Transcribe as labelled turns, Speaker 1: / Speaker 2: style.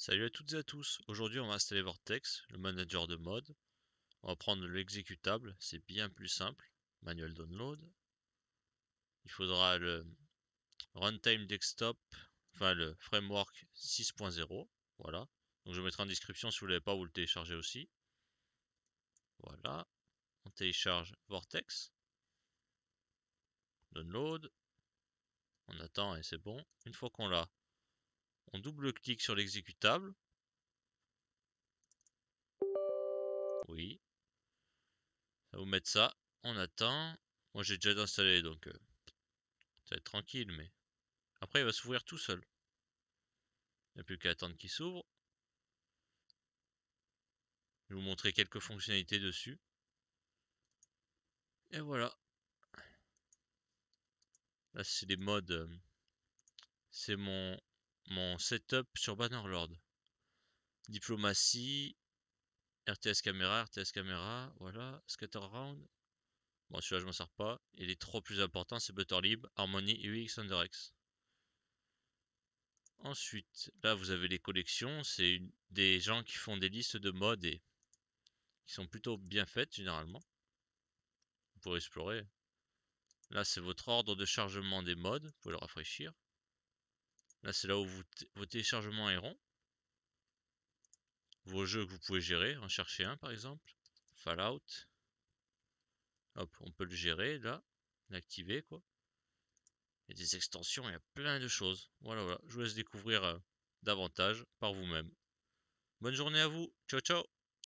Speaker 1: Salut à toutes et à tous, aujourd'hui on va installer Vortex, le manager de mode. On va prendre l'exécutable, c'est bien plus simple, manuel download. Il faudra le runtime desktop, enfin le framework 6.0, voilà. Donc je mettrai en description si vous ne l'avez pas, vous le télécharger aussi. Voilà, on télécharge Vortex. Download. On attend et c'est bon. Une fois qu'on l'a, on double-clique sur l'exécutable. Oui. Ça va vous mettre ça. On attend. Moi j'ai déjà installé donc euh, ça va être tranquille mais... Après il va s'ouvrir tout seul. Il n'y a plus qu'à attendre qu'il s'ouvre. Je vais vous montrer quelques fonctionnalités dessus. Et voilà. Là c'est les modes. Euh, c'est mon mon setup sur Bannerlord. Diplomatie, RTS caméra, RTS caméra, voilà, scatter round. Bon, celui-là, je m'en sers pas. Et les trois plus importants, c'est Butterlib, Harmony et UX Underx. Ensuite, là, vous avez les collections. C'est des gens qui font des listes de modes et qui sont plutôt bien faites, généralement. Vous pouvez explorer. Là, c'est votre ordre de chargement des modes. Vous pouvez le rafraîchir. Là, c'est là où vos téléchargements iront. Vos jeux que vous pouvez gérer. En chercher un, par exemple. Fallout. Hop, on peut le gérer, là. L'activer, quoi. Il y a des extensions, il y a plein de choses. Voilà, voilà. Je vous laisse découvrir euh, davantage par vous-même. Bonne journée à vous. Ciao, ciao.